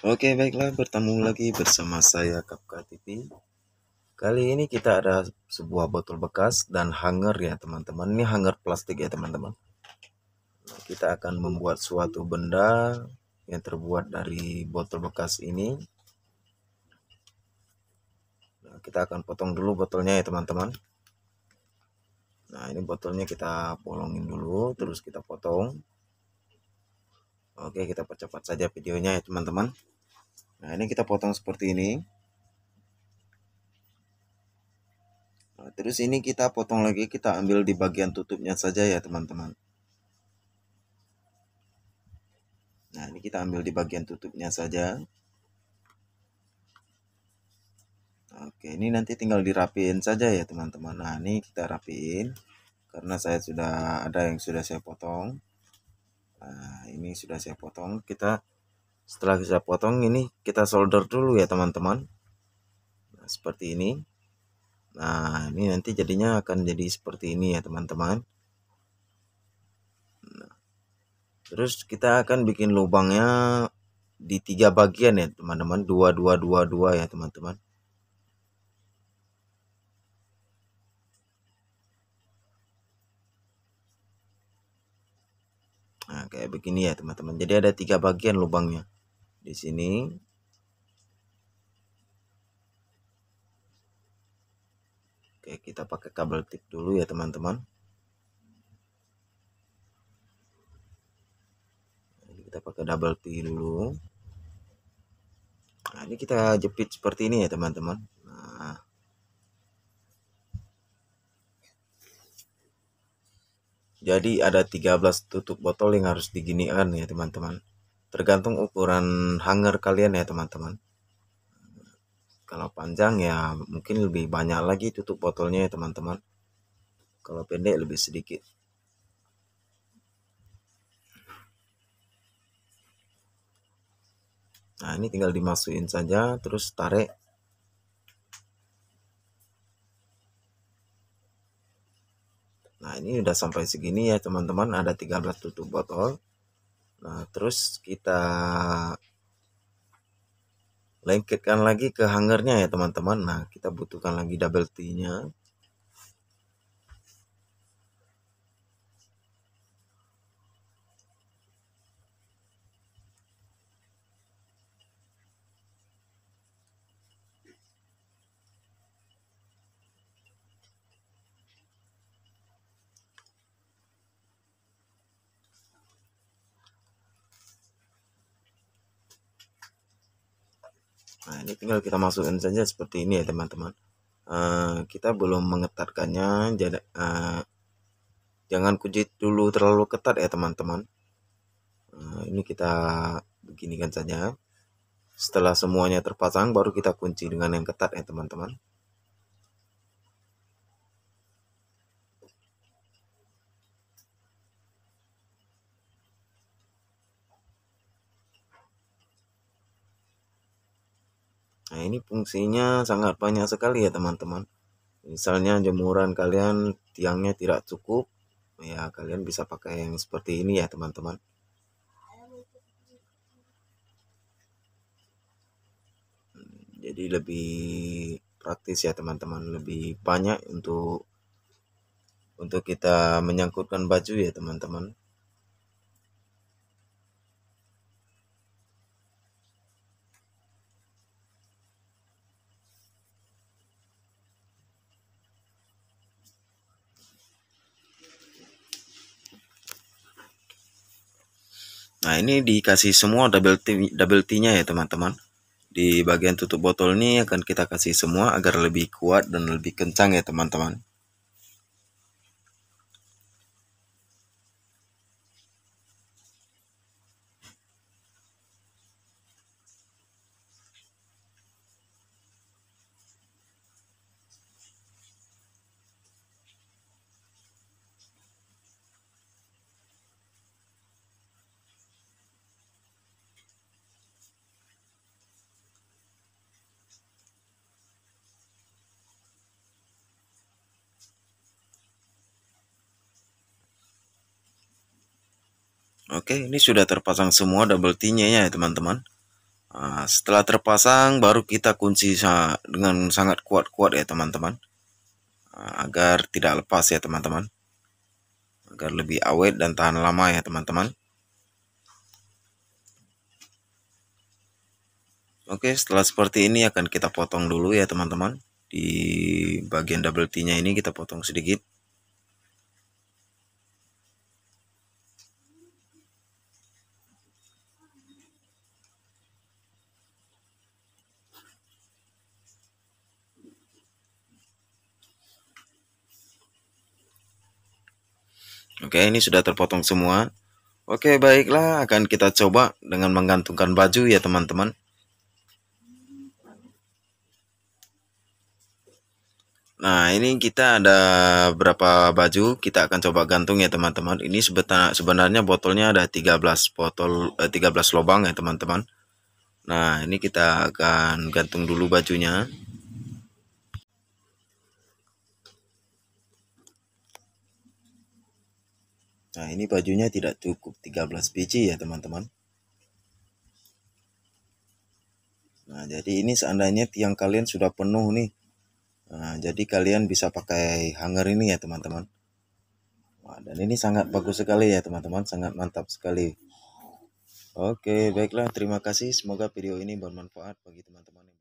Oke baiklah bertemu lagi bersama saya Kapka TV Kali ini kita ada sebuah botol bekas dan hanger ya teman-teman Ini hanger plastik ya teman-teman Kita akan membuat suatu benda yang terbuat dari botol bekas ini nah, Kita akan potong dulu botolnya ya teman-teman Nah ini botolnya kita bolongin dulu terus kita potong Oke kita percepat saja videonya ya teman-teman Nah ini kita potong seperti ini nah, Terus ini kita potong lagi kita ambil di bagian tutupnya saja ya teman-teman Nah ini kita ambil di bagian tutupnya saja Oke, ini nanti tinggal dirapiin saja ya teman-teman. Nah, ini kita rapiin karena saya sudah ada yang sudah saya potong nah, ini sudah saya potong kita setelah saya potong ini kita solder dulu ya teman-teman nah, seperti ini nah ini nanti jadinya akan jadi seperti ini ya teman-teman nah, terus kita akan bikin lubangnya di tiga bagian ya teman-teman dua dua dua dua ya teman-teman kayak begini ya teman-teman jadi ada tiga bagian lubangnya di sini Oke, kita pakai kabel tip dulu ya teman-teman. Kita pakai double T dulu. Nah, ini kita jepit seperti ini ya teman-teman. jadi ada 13 tutup botol yang harus diginikan ya teman-teman tergantung ukuran hanger kalian ya teman-teman kalau panjang ya mungkin lebih banyak lagi tutup botolnya ya teman-teman kalau pendek lebih sedikit nah ini tinggal dimasukin saja terus tarik ini udah sampai segini ya teman-teman ada 13 tutup botol nah terus kita lengketkan lagi ke hangernya ya teman-teman nah kita butuhkan lagi double T nya tinggal kita masukkan saja seperti ini ya teman-teman uh, kita belum mengetatkannya jadi uh, jangan kunci dulu terlalu ketat ya teman-teman uh, ini kita beginikan saja setelah semuanya terpasang baru kita kunci dengan yang ketat ya teman-teman Nah, ini fungsinya sangat banyak sekali ya, teman-teman. Misalnya jemuran kalian tiangnya tidak cukup, ya kalian bisa pakai yang seperti ini ya, teman-teman. Jadi lebih praktis ya, teman-teman, lebih banyak untuk untuk kita menyangkutkan baju ya, teman-teman. Nah ini dikasih semua double T double T nya ya teman-teman Di bagian tutup botol ini akan kita kasih semua agar lebih kuat dan lebih kencang ya teman-teman Oke, ini sudah terpasang semua double T-nya ya teman-teman. Nah, setelah terpasang, baru kita kunci dengan sangat kuat-kuat ya teman-teman. Ah, agar tidak lepas ya teman-teman. Agar lebih awet dan tahan lama ya teman-teman. Oke, setelah seperti ini akan kita potong dulu ya teman-teman. Di bagian double T-nya ini kita potong sedikit. Oke, ini sudah terpotong semua. Oke, baiklah, akan kita coba dengan menggantungkan baju ya, teman-teman. Nah, ini kita ada berapa baju, kita akan coba gantung ya, teman-teman. Ini sebenarnya botolnya ada 13 botol eh, 13 lubang ya, teman-teman. Nah, ini kita akan gantung dulu bajunya. Nah, ini bajunya tidak cukup 13 biji ya, teman-teman. Nah, jadi ini seandainya tiang kalian sudah penuh nih. Nah, jadi kalian bisa pakai hanger ini ya, teman-teman. dan ini sangat bagus sekali ya, teman-teman. Sangat mantap sekali. Oke, baiklah. Terima kasih. Semoga video ini bermanfaat bagi teman-teman.